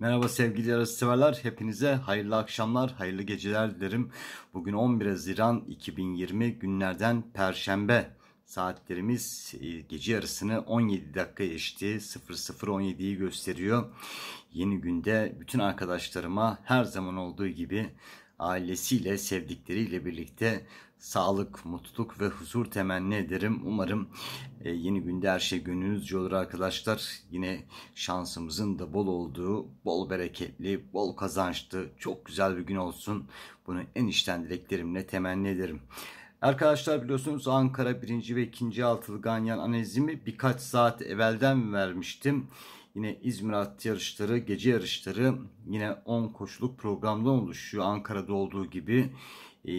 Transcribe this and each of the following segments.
Merhaba sevgili yarışseverler. Hepinize hayırlı akşamlar, hayırlı geceler dilerim. Bugün 11 Haziran 2020 günlerden Perşembe. Saatlerimiz e, gece yarısını 17 dakika geçti. 00.17'yi gösteriyor. Yeni günde bütün arkadaşlarıma her zaman olduğu gibi ailesiyle, sevdikleriyle birlikte sağlık, mutluluk ve huzur temenni ederim. Umarım e, yeni günde her şey gönlünüzce olur arkadaşlar. Yine şansımızın da bol olduğu, bol bereketli, bol kazançlı, çok güzel bir gün olsun. Bunu en içten dileklerimle temenni ederim. Arkadaşlar biliyorsunuz Ankara 1. ve 2. altılı ganyan analizimi birkaç saat evvelden vermiştim. Yine İzmir at yarışları, gece yarışları yine 10 koşuluk programda oluşuyor Ankara'da olduğu gibi e,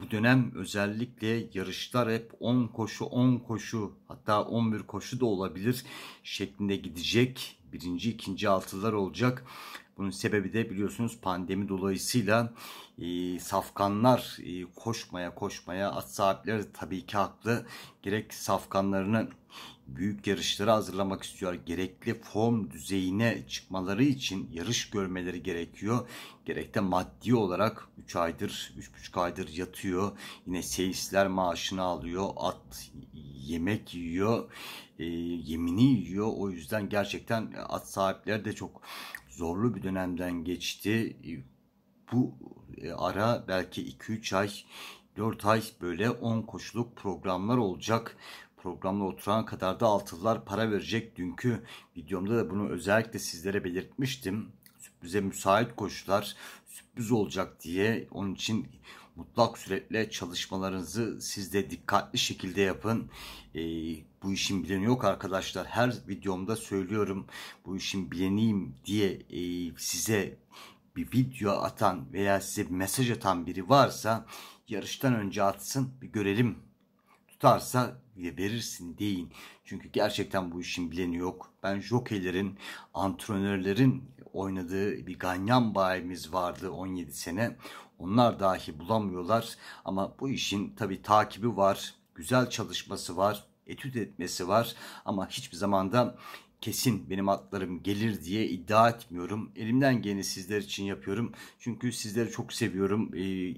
bu dönem özellikle yarışlar hep 10 koşu 10 koşu hatta 11 koşu da olabilir şeklinde gidecek. Birinci ikinci altılar olacak. Bunun sebebi de biliyorsunuz pandemi dolayısıyla e, safkanlar e, koşmaya koşmaya at sahipleri tabii ki haklı. Gerek safkanlarını büyük yarışlara hazırlamak istiyor. Gerekli form düzeyine çıkmaları için yarış görmeleri gerekiyor. gerekte maddi olarak 3 aydır, 3,5 aydır yatıyor. Yine seyisler maaşını alıyor. At yemek yiyor. E, yemini yiyor. O yüzden gerçekten at sahipleri de çok zorlu bir dönemden geçti. E, bu e, ara belki 2-3 ay 4 ay böyle 10 koşuluk programlar olacak. Programla oturan kadar da altılılar para verecek. Dünkü videomda da bunu özellikle sizlere belirtmiştim. Sürprize müsait koşullar sürpriz olacak diye. Onun için mutlak süretle çalışmalarınızı siz de dikkatli şekilde yapın. E, bu işin bileni yok arkadaşlar. Her videomda söylüyorum bu işin bileniyim diye e, size bir video atan veya size bir mesaj atan biri varsa yarıştan önce atsın bir görelim tutarsa verirsin deyin. Çünkü gerçekten bu işin bileni yok. Ben jokeylerin, antrenörlerin oynadığı bir ganyan bayimiz vardı 17 sene. Onlar dahi bulamıyorlar ama bu işin tabi takibi var, güzel çalışması var, etüt etmesi var ama hiçbir zamanda kesin benim atlarım gelir diye iddia etmiyorum. Elimden geleni sizler için yapıyorum. Çünkü sizleri çok seviyorum. Ee,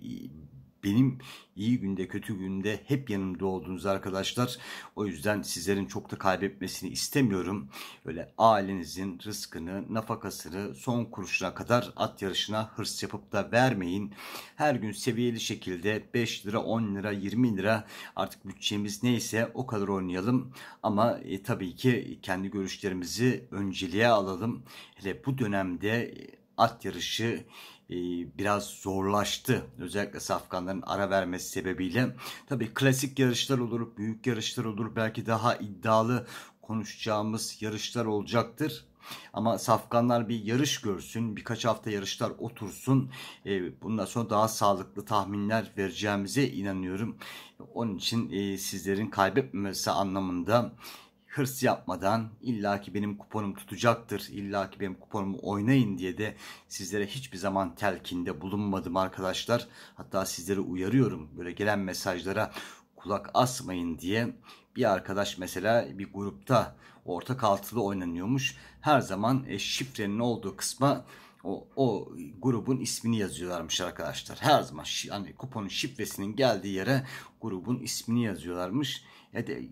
benim iyi günde kötü günde hep yanımda olduğunuz arkadaşlar. O yüzden sizlerin çok da kaybetmesini istemiyorum. Öyle ailenizin rızkını, nafakasını son kuruşuna kadar at yarışına hırs yapıp da vermeyin. Her gün seviyeli şekilde 5 lira, 10 lira, 20 lira artık bütçemiz neyse o kadar oynayalım. Ama e, tabii ki kendi görüşlerimizi önceliğe alalım. Hele bu dönemde e, at yarışı biraz zorlaştı. Özellikle safkanların ara vermesi sebebiyle. Tabii klasik yarışlar olur, büyük yarışlar olur. Belki daha iddialı konuşacağımız yarışlar olacaktır. Ama safkanlar bir yarış görsün, birkaç hafta yarışlar otursun. bundan sonra daha sağlıklı tahminler vereceğimize inanıyorum. Onun için e, sizlerin kaybetmemesi anlamında hırs yapmadan illa ki benim kuponum tutacaktır, illa ki benim kuponumu oynayın diye de sizlere hiçbir zaman telkinde bulunmadım arkadaşlar. Hatta sizlere uyarıyorum böyle gelen mesajlara kulak asmayın diye bir arkadaş mesela bir grupta ortak altılı oynanıyormuş. Her zaman e, şifrenin olduğu kısma o, o grubun ismini yazıyorlarmış arkadaşlar. Her zaman yani kuponun şifresinin geldiği yere grubun ismini yazıyorlarmış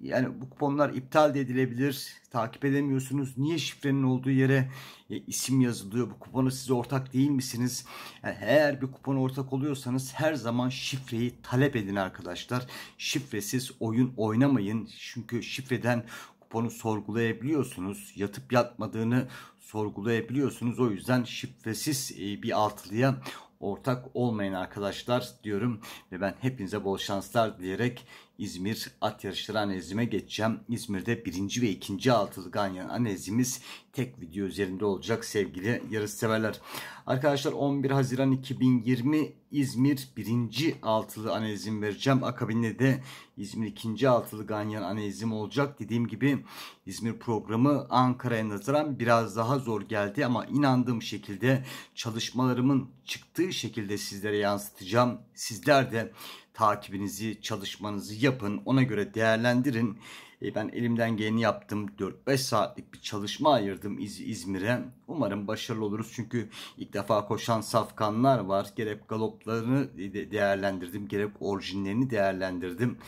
yani bu kuponlar iptal de edilebilir. Takip edemiyorsunuz. Niye şifrenin olduğu yere e, isim yazılıyor? Bu kuponu siz ortak değil misiniz? Yani eğer bir kupon ortak oluyorsanız her zaman şifreyi talep edin arkadaşlar. Şifresiz oyun oynamayın. Çünkü şifreden kuponu sorgulayabiliyorsunuz. Yatıp yatmadığını sorgulayabiliyorsunuz. O yüzden şifresiz e, bir altılıya ortak olmayın arkadaşlar diyorum ve ben hepinize bol şanslar diyerek. İzmir at yarışları analizime geçeceğim. İzmir'de birinci ve ikinci altılı ganyan analizimiz tek video üzerinde olacak sevgili yarış severler. Arkadaşlar 11 Haziran 2020 İzmir birinci altılı analizim vereceğim. Akabinde de İzmir ikinci altılı ganyan analizim olacak. Dediğim gibi İzmir programı Ankara'ya nazaran biraz daha zor geldi ama inandığım şekilde çalışmalarımın çıktığı şekilde sizlere yansıtacağım. Sizler de takibinizi, çalışmanızı yapın. Ona göre değerlendirin. E, ben elimden geleni yaptım. 4-5 saatlik bir çalışma ayırdım İz İzmir'e. Umarım başarılı oluruz. Çünkü ilk defa koşan safkanlar var. Gerek galoplarını değerlendirdim. Gerek orijinlerini değerlendirdim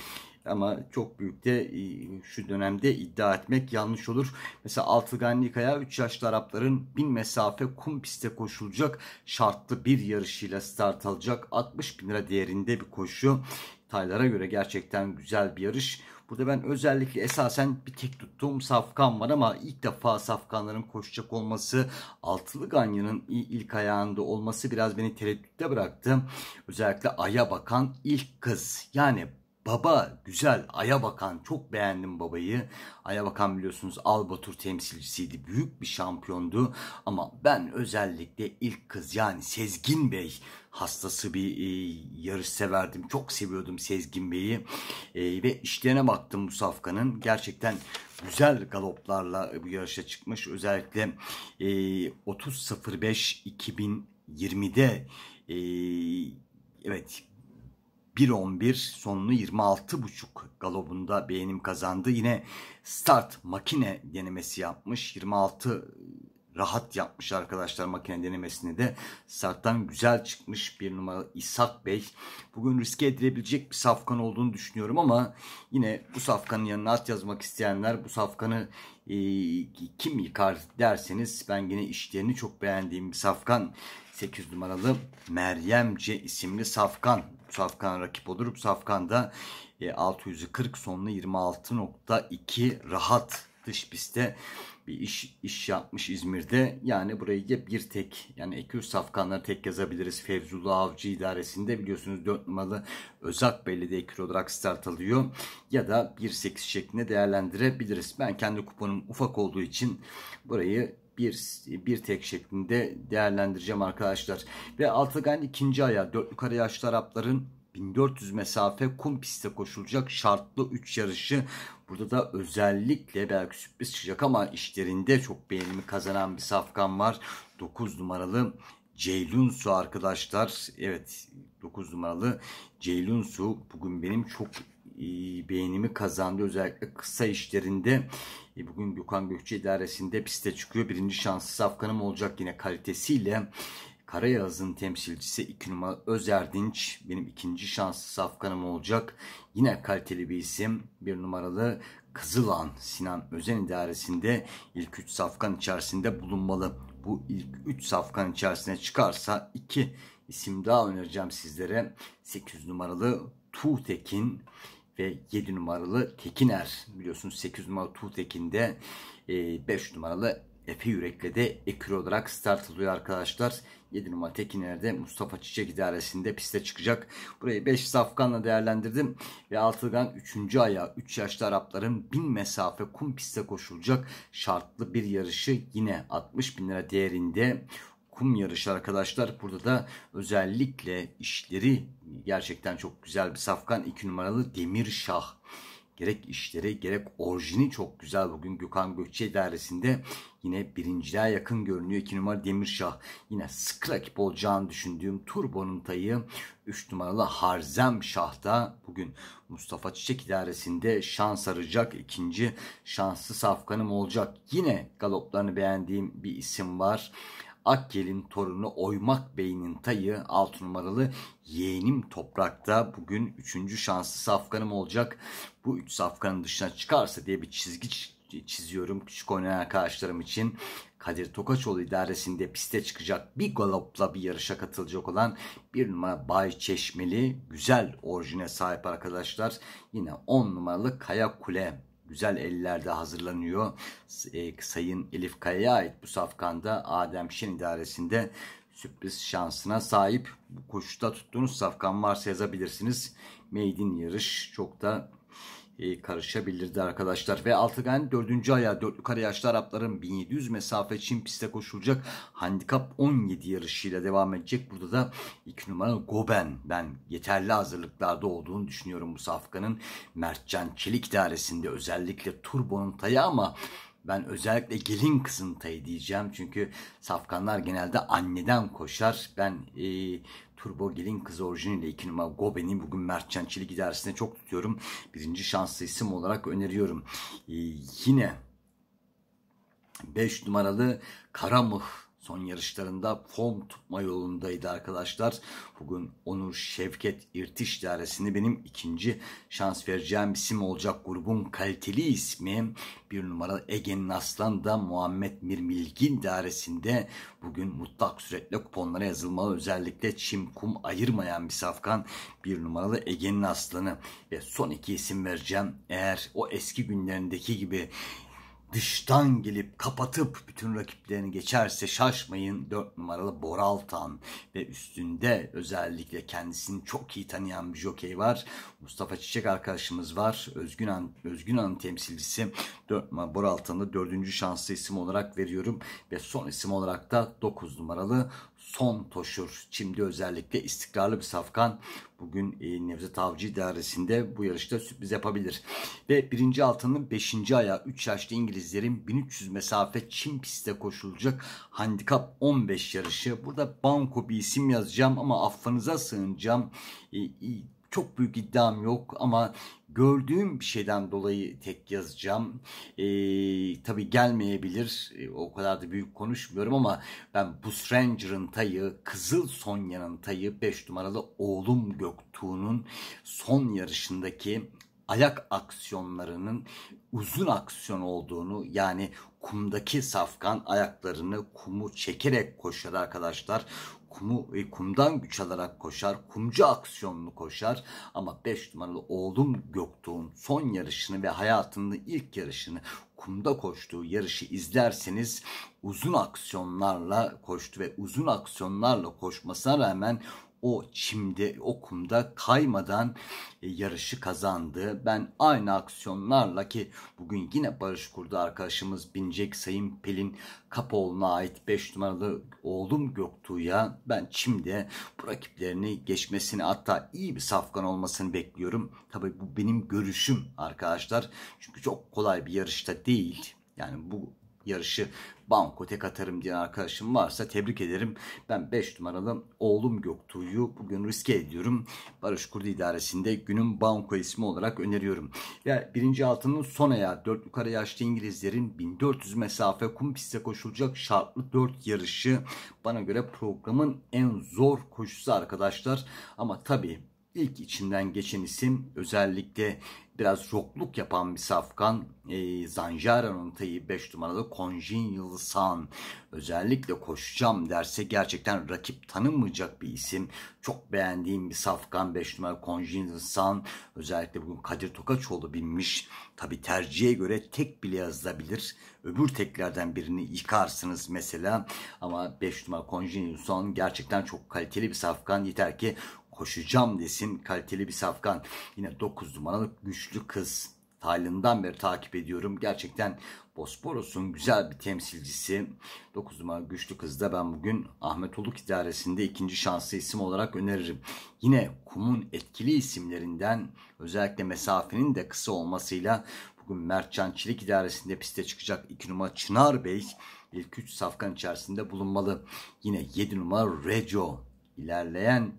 ama çok büyük de e, şu dönemde iddia etmek yanlış olur. Mesela Altıgan Nika'ya 3 yaşlı Arapların bin mesafe kum piste koşulacak şartlı bir yarışıyla start alacak. 60 bin lira değerinde bir koşu. Taylara göre gerçekten güzel bir yarış. Burada ben özellikle esasen bir tek tuttuğum safkan var ama ilk defa safkanların koşacak olması, altılı ganyanın ilk ayağında olması biraz beni tereddütte bıraktı. Özellikle aya bakan ilk kız. Yani Baba güzel. Aya Bakan çok beğendim babayı. Aya Bakan biliyorsunuz Albatur temsilcisiydi. Büyük bir şampiyondu. Ama ben özellikle ilk kız yani Sezgin Bey hastası bir e, yarış severdim. Çok seviyordum Sezgin Bey'i. E, ve işlerine baktım bu safkanın. Gerçekten güzel galoplarla bu yarışa çıkmış. Özellikle e, 30.05 2020'de e, evet 1.11 sonlu 26.5 galobunda beğenim kazandı. Yine start makine denemesi yapmış. 26 rahat yapmış arkadaşlar makine denemesini de. Starttan güzel çıkmış bir numara İshak Bey. Bugün riske edilebilecek bir safkan olduğunu düşünüyorum ama yine bu safkanın yanına at yazmak isteyenler bu safkanı e, kim yıkar derseniz ben yine işlerini çok beğendiğim bir safkan. 8 numaralı Meryemce isimli safkan Safkan rakip olur. Safkan da e, 640 sonlu 26.2 rahat dış pistte bir iş, iş yapmış İzmir'de. Yani burayı hep bir tek yani 200 safkanları tek yazabiliriz. Fevzullah Avcı idaresinde biliyorsunuz 4 numaralı Özak Belediye ekür olarak start alıyor. Ya da 1.8 şeklinde değerlendirebiliriz. Ben kendi kuponum ufak olduğu için burayı bir, bir tek şeklinde değerlendireceğim arkadaşlar. Ve altıgen ikinci ayağı dörtlü kare yaşlı Arapların 1400 mesafe kum pistte koşulacak şartlı 3 yarışı. Burada da özellikle belki sürpriz çıkacak ama işlerinde çok beğenimi kazanan bir safkan var. 9 numaralı Ceylun Su arkadaşlar. Evet 9 numaralı Ceylun Su bugün benim çok beğenimi kazandı. Özellikle kısa işlerinde e, bugün Gökhan Gökçe idaresinde piste çıkıyor. Birinci şansı Safkan'ım olacak yine kalitesiyle. Karayaz'ın temsilcisi 2 numara Özerdinç benim ikinci şanslı safkanım olacak. Yine kaliteli bir isim 1 numaralı Kızılan Sinan Özen idaresinde ilk 3 safkan içerisinde bulunmalı. Bu ilk 3 safkan içerisine çıkarsa 2 isim daha önereceğim sizlere. 8 numaralı Tuğtekin ve 7 numaralı Tekiner biliyorsunuz 8 numaralı Tuğtekin'de 5 e, numaralı Efe Yürek'le de ekür olarak start alıyor arkadaşlar. 7 numara Tekiner'de Mustafa Çiçek idaresinde piste çıkacak. Burayı 5 safkanla değerlendirdim. Ve Altıgan 3. ayağı 3 yaşlı Arapların 1000 mesafe kum piste koşulacak şartlı bir yarışı yine 60 bin lira değerinde kum yarışı arkadaşlar. Burada da özellikle işleri gerçekten çok güzel bir safkan. 2 numaralı Demir Şah. Gerek işleri gerek orijini çok güzel. Bugün Gökhan Gökçe dairesinde yine birinciliğe yakın görünüyor. 2 Demir Şah yine sık rakip olacağını düşündüğüm Turbo'nun tayı 3 numaralı Harzem Şah'da bugün Mustafa Çiçek idaresinde şans arayacak. ikinci şanslı safkanım olacak. Yine galoplarını beğendiğim bir isim var. Akgel'in torunu Oymak Bey'in tayı 6 numaralı yeğenim toprakta bugün 3. şanslı safkanım olacak. Bu 3 safkanın dışına çıkarsa diye bir çizgi çiziyorum küçük oynayan arkadaşlarım için. Kadir Tokaçoğlu idaresinde piste çıkacak bir galopla bir yarışa katılacak olan bir numara Bay Çeşmeli güzel orijine sahip arkadaşlar. Yine 10 numaralı Kaya Kule güzel ellerde hazırlanıyor. E, Sayın Elif Kaya'ya ait bu safkanda Adem Şen idaresinde sürpriz şansına sahip. Bu koşuda tuttuğunuz safkan varsa yazabilirsiniz. Maiden yarış çok da ee, karışabilirdi arkadaşlar. Ve Altıgen dördüncü ayağı 4 yukarı yaşlı Arapların 1700 mesafe için piste koşulacak handikap 17 yarışıyla devam edecek. Burada da 2 numara Goben ben yeterli hazırlıklarda olduğunu düşünüyorum bu safkanın. Mertcan Çelik dairesinde özellikle Turbo'nun tayı ama ben özellikle gelin kızıntayı diyeceğim. Çünkü safkanlar genelde anneden koşar. Ben e, Turbo Gelin Kız orijiniyle 2 numara Goben'i bugün Mertcan Çelik idaresine çok tutuyorum. Birinci şanslı isim olarak öneriyorum. E, yine 5 numaralı karamuh Son yarışlarında form tutma yolundaydı arkadaşlar. Bugün Onur Şevket İrtiş Dairesi'ni benim ikinci şans vereceğim isim olacak grubun kaliteli ismi. Bir numaralı Ege'nin Aslan da Muhammed Mirmilgin Dairesi'nde bugün mutlak süretle kuponlara yazılmalı. Özellikle çim kum ayırmayan bir safkan bir numaralı Ege'nin Aslanı ve son iki isim vereceğim. Eğer o eski günlerindeki gibi dıştan gelip kapatıp bütün rakiplerini geçerse şaşmayın 4 numaralı Boraltan ve üstünde özellikle kendisini çok iyi tanıyan bir jokey var. Mustafa Çiçek arkadaşımız var. Özgün Han, Özgün Han temsilcisi 4 numaralı Boraltan'ı 4. şanslı isim olarak veriyorum ve son isim olarak da 9 numaralı son toşur. Çim'de özellikle istikrarlı bir safkan bugün e, Nevzat Avcı idaresinde bu yarışta sürpriz yapabilir. Ve birinci altının beşinci ayağı 3 yaşlı İngilizlerin 1300 mesafe Çim pistte koşulacak handikap 15 yarışı. Burada Banko bir isim yazacağım ama affınıza sığınacağım. E, e, çok büyük iddiam yok ama gördüğüm bir şeyden dolayı tek yazacağım. E, tabii gelmeyebilir. E, o kadar da büyük konuşmuyorum ama ben Busranger'ın tayı, Kızıl Sonya'nın tayı, 5 numaralı oğlum Göktuğ'un son yarışındaki ayak aksiyonlarının uzun aksiyon olduğunu yani kumdaki safkan ayaklarını kumu çekerek koşar arkadaşlar kumu ve kumdan güç alarak koşar. Kumcu aksiyonlu koşar. Ama 5 numaralı oğlum Göktuğ'un son yarışını ve hayatının ilk yarışını kumda koştuğu yarışı izlerseniz uzun aksiyonlarla koştu ve uzun aksiyonlarla koşmasına rağmen o çimde o kumda kaymadan e, yarışı kazandı. Ben aynı aksiyonlarla ki bugün yine Barış Kurdu arkadaşımız binecek Sayın Pelin Kapoğlu'na ait 5 numaralı oğlum Göktuğ'ya ben çimde bu rakiplerini geçmesini hatta iyi bir safkan olmasını bekliyorum. Tabii bu benim görüşüm arkadaşlar. Çünkü çok kolay bir yarışta değil. Yani bu yarışı banko tek atarım diyen arkadaşım varsa tebrik ederim. Ben 5 numaralı oğlum Göktuğ'yu bugün riske ediyorum. Barış Kurdu idaresinde günün banko ismi olarak öneriyorum. Ve birinci altının son ayağı 4 yukarı yaşlı İngilizlerin 1400 mesafe kum piste koşulacak şartlı 4 yarışı bana göre programın en zor koşusu arkadaşlar. Ama tabii İlk içinden geçen isim özellikle biraz yokluk yapan bir safkan e, Zanjaro'nun tayı 5 numaralı Konjin San. Özellikle koşacağım derse gerçekten rakip tanımayacak bir isim. Çok beğendiğim bir safkan 5 numaralı Konjin San. Özellikle bugün Kadir Tokaçoğlu binmiş. Tabi tercihe göre tek bile yazılabilir. Öbür teklerden birini yıkarsınız mesela. Ama 5 numaralı Konjin San gerçekten çok kaliteli bir safkan. Yeter ki koşacağım desin kaliteli bir safkan. Yine 9 numaralı güçlü kız. Taylan'dan beri takip ediyorum. Gerçekten Bosporos'un güzel bir temsilcisi. 9 numara güçlü kız da ben bugün Ahmet Uluk idaresinde ikinci şanslı isim olarak öneririm. Yine kumun etkili isimlerinden özellikle mesafenin de kısa olmasıyla bugün Mertcan Çelik idaresinde piste çıkacak 2 numara Çınar Bey ilk 3 safkan içerisinde bulunmalı. Yine 7 numara Rejo ilerleyen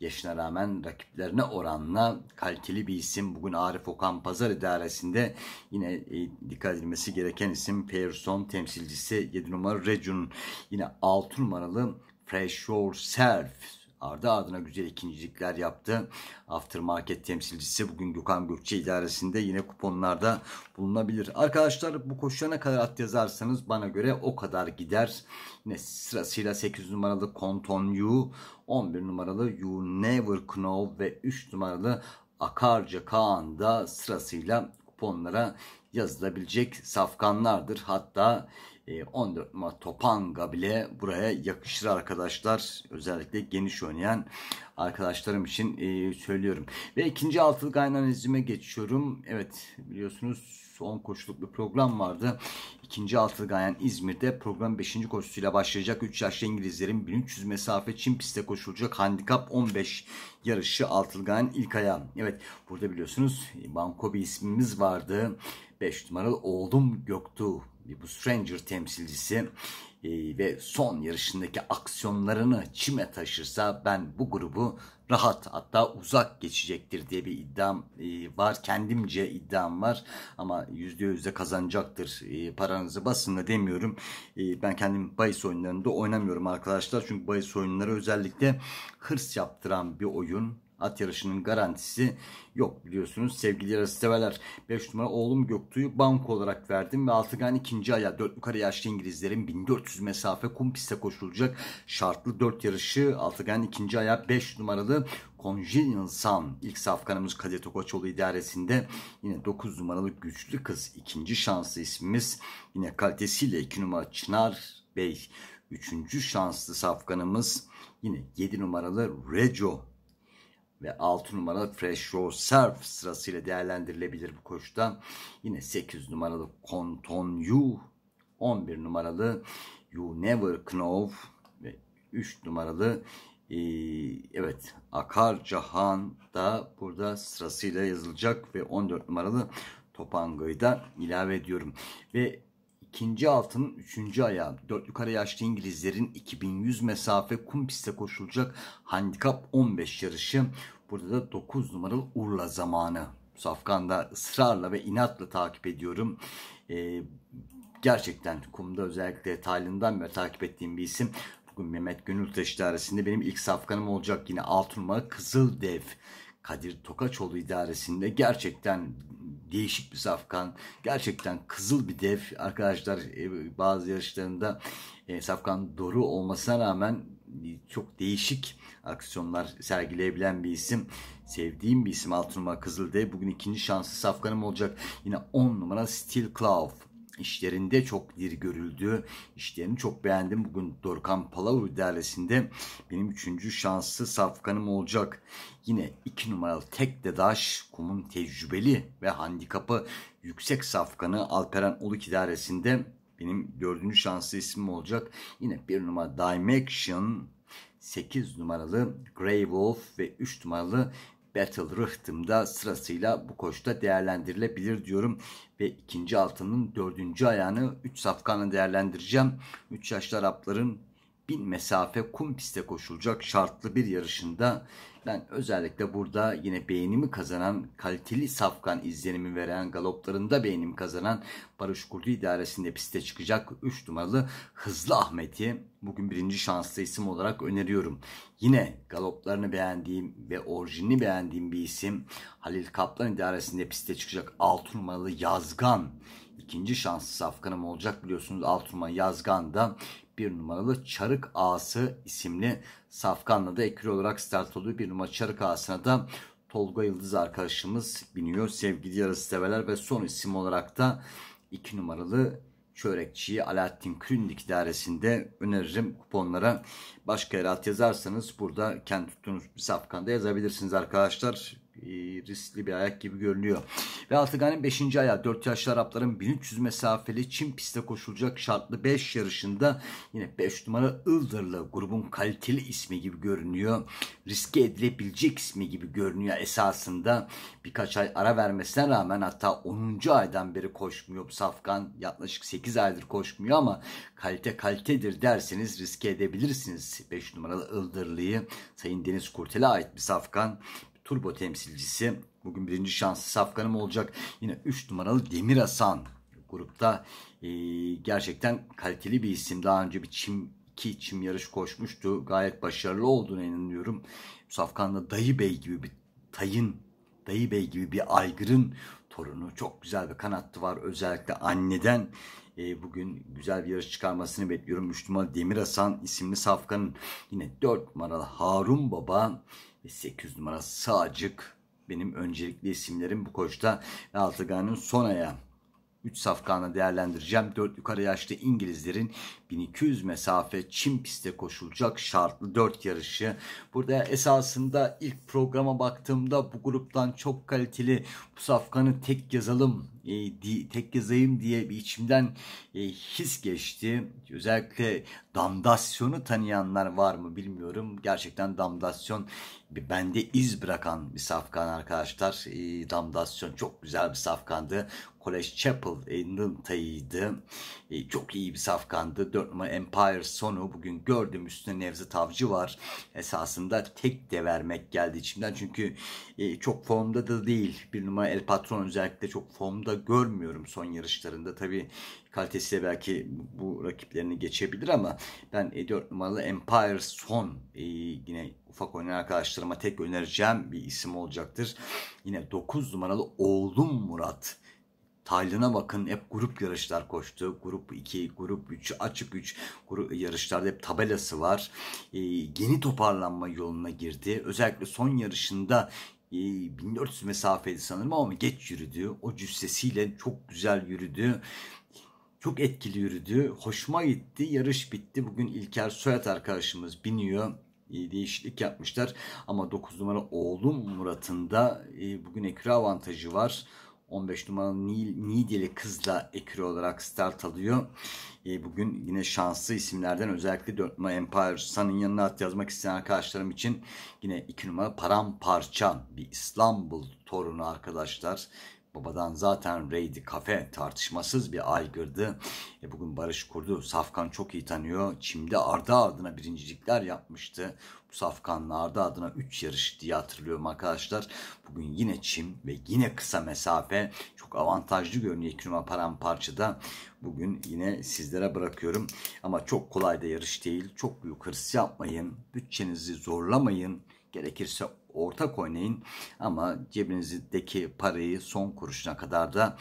Yaşına rağmen rakiplerine oranla kaliteli bir isim. Bugün Arif Okan Pazar İdaresi'nde yine e, dikkat edilmesi gereken isim Pearson temsilcisi 7 numara Regun Yine 6 numaralı Fresh Yourself ardı ardına güzel ikincilikler yaptı. Aftermarket temsilcisi bugün Gökhan Gökçe idaresinde yine kuponlarda bulunabilir. Arkadaşlar bu koşuya kadar at yazarsanız bana göre o kadar gider. Yine sırasıyla 8 numaralı Konton You, 11 numaralı You Never Know ve 3 numaralı Akarca Kaan da sırasıyla kuponlara yazılabilecek safkanlardır. Hatta 14 ee, numara Topanga bile buraya yakışır arkadaşlar. Özellikle geniş oynayan arkadaşlarım için e, söylüyorum. Ve ikinci altılı analizime geçiyorum. Evet biliyorsunuz son koşuluk bir program vardı. İkinci altılı gayen İzmir'de program 5. koşusuyla başlayacak. 3 yaşlı İngilizlerin 1300 mesafe Çin pistte koşulacak. Handikap 15 yarışı altılı gayen ilk ayağı. Evet burada biliyorsunuz Banko bir ismimiz vardı. 5 numaralı oğlum Göktuğ bu Stranger temsilcisi e, ve son yarışındaki aksiyonlarını çime taşırsa ben bu grubu rahat hatta uzak geçecektir diye bir iddiam e, var. Kendimce iddiam var ama yüzde yüzde kazanacaktır e, paranızı basınla demiyorum. E, ben kendim bahis oyunlarında oynamıyorum arkadaşlar. Çünkü bahis oyunları özellikle hırs yaptıran bir oyun At yarışının garantisi yok biliyorsunuz. Sevgili yarışseverler 5 numara oğlum Göktuğ'u banko olarak verdim ve Altıgan ikinci aya 4 yukarı yaşlı İngilizlerin 1400 mesafe kum piste koşulacak şartlı 4 yarışı Altıgan ikinci aya 5 numaralı Conjunian Sam ilk safkanımız Kadir Tokoçoğlu idaresinde yine 9 numaralı güçlü kız ikinci şanslı ismimiz yine kalitesiyle 2 numara Çınar Bey. Üçüncü şanslı safkanımız yine 7 numaralı Rejo ve 6 numaralı Fresh Roll Surf sırasıyla değerlendirilebilir bu koşuda. Yine 8 numaralı Konton Yu, 11 numaralı You Never Know ve 3 numaralı e, evet Akar Cahan da burada sırasıyla yazılacak ve 14 numaralı Topanga'yı da ilave ediyorum. Ve İkinci altının üçüncü ayağı. Dört yukarı yaşlı İngilizlerin 2100 mesafe kum pistte koşulacak handikap 15 yarışı. Burada da 9 numaralı Urla zamanı. Safkan'da ısrarla ve inatla takip ediyorum. Ee, gerçekten kumda özellikle Tayland'dan beri takip ettiğim bir isim. Bugün Mehmet Gönültaş arasında benim ilk safkanım olacak yine 6 numara Kızıl Dev. Kadir Tokaçoğlu idaresinde gerçekten değişik bir safkan. Gerçekten kızıl bir dev. Arkadaşlar e, bazı yarışlarında e, safkan doğru olmasına rağmen çok değişik aksiyonlar sergileyebilen bir isim. Sevdiğim bir isim altın numara Kızıl'de. Bugün ikinci şansı safkanım olacak. Yine 10 numara Steel Claw. İşlerinde çok bir görüldü. İşlerini çok beğendim. Bugün Dorkan Palavu derlesinde benim üçüncü şanslı safkanım olacak. Yine iki numaralı tek dedaş kumun tecrübeli ve handikapı yüksek safkanı Alperen Oluk idaresinde benim dördüncü şanslı ismim olacak. Yine bir numara Dimension, 8 numaralı Grey Wolf ve 3 numaralı Battle Rıhtım'da sırasıyla bu koşuda değerlendirilebilir diyorum. Ve ikinci altının dördüncü ayağını 3 safkanı değerlendireceğim. 3 yaşlı Arapların bin mesafe kum piste koşulacak şartlı bir yarışında ben özellikle burada yine beğenimi kazanan, kaliteli safkan izlenimi veren, galoplarında beğenimi kazanan Barış Kurdu idaresinde piste çıkacak 3 numaralı Hızlı Ahmet'i bugün birinci şanslı isim olarak öneriyorum. Yine galoplarını beğendiğim ve orijinini beğendiğim bir isim Halil Kaplan idaresinde piste çıkacak 6 numaralı Yazgan. İkinci şanslı safkanım olacak biliyorsunuz 6 numaralı Yazgan da bir numaralı Çarık Ağası isimli safkanla da ekli olarak start oluyor. Bir numara Çarık Ağası'na da Tolga Yıldız arkadaşımız biniyor. Sevgili yarısı seveler ve son isim olarak da iki numaralı çörekçiyi Alaaddin Klinik idaresinde öneririm kuponlara. Başka yer alt yazarsanız burada kendi tuttuğunuz bir safkanda yazabilirsiniz arkadaşlar. E, riskli bir ayak gibi görünüyor. Ve Altıgan'ın 5. ayağı 4 yaşlı Arapların 1300 mesafeli Çin piste koşulacak şartlı 5 yarışında yine 5 numara Ildırlı grubun kaliteli ismi gibi görünüyor. Riske edilebilecek ismi gibi görünüyor esasında. Birkaç ay ara vermesine rağmen hatta 10. aydan beri koşmuyor bu Safkan. Yaklaşık 8 aydır koşmuyor ama kalite kalitedir derseniz riske edebilirsiniz 5 numaralı Ildırlı'yı. Sayın Deniz Kurtel'e ait bir Safkan turbo temsilcisi. Bugün birinci şanslı safkanım olacak. Yine 3 numaralı Demir Hasan grupta e, gerçekten kaliteli bir isim. Daha önce bir çim iki çim yarış koşmuştu. Gayet başarılı olduğuna inanıyorum. Safkan'la Dayı Bey gibi bir tayın, Dayı Bey gibi bir aygırın torunu. Çok güzel bir kanattı var. Özellikle anneden e, bugün güzel bir yarış çıkarmasını bekliyorum. 3 numaralı Demir Hasan isimli Safkan'ın yine 4 numaralı Harun Baba ve 8 numara Sağcık benim öncelikli isimlerim bu koşta Altıgan'ın son ayağı. 3 safkanla değerlendireceğim. 4 yukarı yaşlı İngilizlerin 1200 mesafe Çin pistte koşulacak şartlı 4 yarışı. Burada esasında ilk programa baktığımda bu gruptan çok kaliteli bu safkanı tek yazalım e, tek yazayım diye bir içimden e, his geçti. Özellikle damdasyonu tanıyanlar var mı bilmiyorum. Gerçekten damdasyon bende iz bırakan bir safkan arkadaşlar. E, damdasyon çok güzel bir safkandı. College Chapel'ın tayıydı. E, çok iyi bir safkandı. 4 numara Empire Sonu bugün gördüm. Üstüne Nevzat Avcı var. Esasında tek de vermek geldi içimden. Çünkü e, çok formda da değil. 1 numara El Patron özellikle çok formda görmüyorum son yarışlarında. Tabii kalitesiyle belki bu rakiplerini geçebilir ama ben 4 e, numaralı Empire Son e, yine ufak oynayan arkadaşlarıma tek önereceğim bir isim olacaktır. Yine 9 numaralı Oğlum Murat Taylan'a bakın hep grup yarışlar koştu. Grup 2, grup 3, açık 3 yarışlarda hep tabelası var. E, yeni toparlanma yoluna girdi. Özellikle son yarışında 1400 ee, mesafeydi sanırım ama geç yürüdü. O cüssesiyle çok güzel yürüdü. Çok etkili yürüdü. Hoşuma gitti. Yarış bitti. Bugün İlker Soyat arkadaşımız biniyor. Ee, değişiklik yapmışlar. Ama 9 numara oğlum Murat'ın da bugün ekra avantajı var. 15 numaralı Nil Niğdeli kızla ekürü olarak start alıyor. E, bugün yine şanslı isimlerden özellikle 4 numara Empire Sun'ın yanına at yazmak isteyen arkadaşlarım için yine 2 numara paramparça bir İstanbul torunu arkadaşlar. Babadan zaten Reydi kafe tartışmasız bir aygırdı. E bugün Barış kurdu. Safkan çok iyi tanıyor. Çim'de ardı ardına birincilikler yapmıştı. Bu Safkan'la ardı ardına 3 yarış diye hatırlıyorum arkadaşlar. Bugün yine Çim ve yine kısa mesafe. Çok avantajlı görünüyor Ekrima Paramparça'da. Bugün yine sizlere bırakıyorum. Ama çok kolay da yarış değil. Çok büyük hırs yapmayın. Bütçenizi zorlamayın. Gerekirse ortak oynayın ama cebinizdeki parayı son kuruşuna kadar da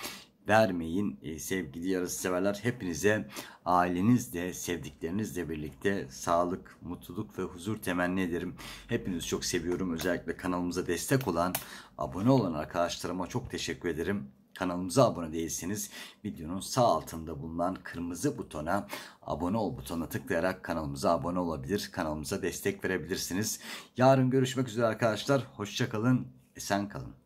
vermeyin ee, sevgili yarısı severler. Hepinize ailenizle, sevdiklerinizle birlikte sağlık, mutluluk ve huzur temenni ederim. Hepinizi çok seviyorum. Özellikle kanalımıza destek olan, abone olan arkadaşlarıma çok teşekkür ederim. Kanalımıza abone değilseniz videonun sağ altında bulunan kırmızı butona abone ol butonuna tıklayarak kanalımıza abone olabilir. Kanalımıza destek verebilirsiniz. Yarın görüşmek üzere arkadaşlar. Hoşçakalın. Esen kalın.